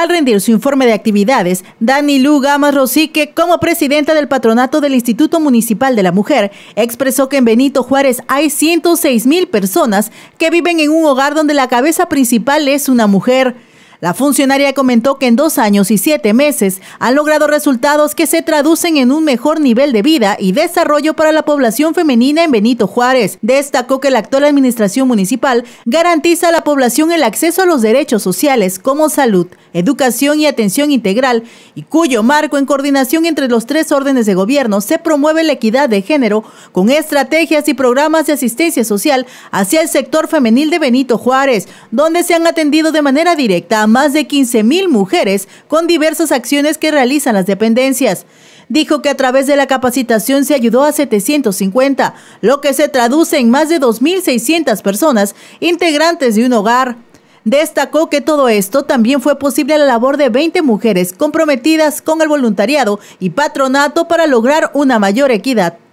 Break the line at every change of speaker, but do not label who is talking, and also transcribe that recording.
al rendir su informe de actividades, Dani Lu Gamas Rosique, como presidenta del patronato del Instituto Municipal de la Mujer, expresó que en Benito Juárez hay 106 mil personas que viven en un hogar donde la cabeza principal es una mujer. La funcionaria comentó que en dos años y siete meses han logrado resultados que se traducen en un mejor nivel de vida y desarrollo para la población femenina en Benito Juárez. Destacó que la actual administración municipal garantiza a la población el acceso a los derechos sociales como salud, educación y atención integral, y cuyo marco en coordinación entre los tres órdenes de gobierno se promueve la equidad de género con estrategias y programas de asistencia social hacia el sector femenil de Benito Juárez, donde se han atendido de manera directa a más de mil mujeres con diversas acciones que realizan las dependencias. Dijo que a través de la capacitación se ayudó a 750, lo que se traduce en más de 2.600 personas integrantes de un hogar. Destacó que todo esto también fue posible a la labor de 20 mujeres comprometidas con el voluntariado y patronato para lograr una mayor equidad.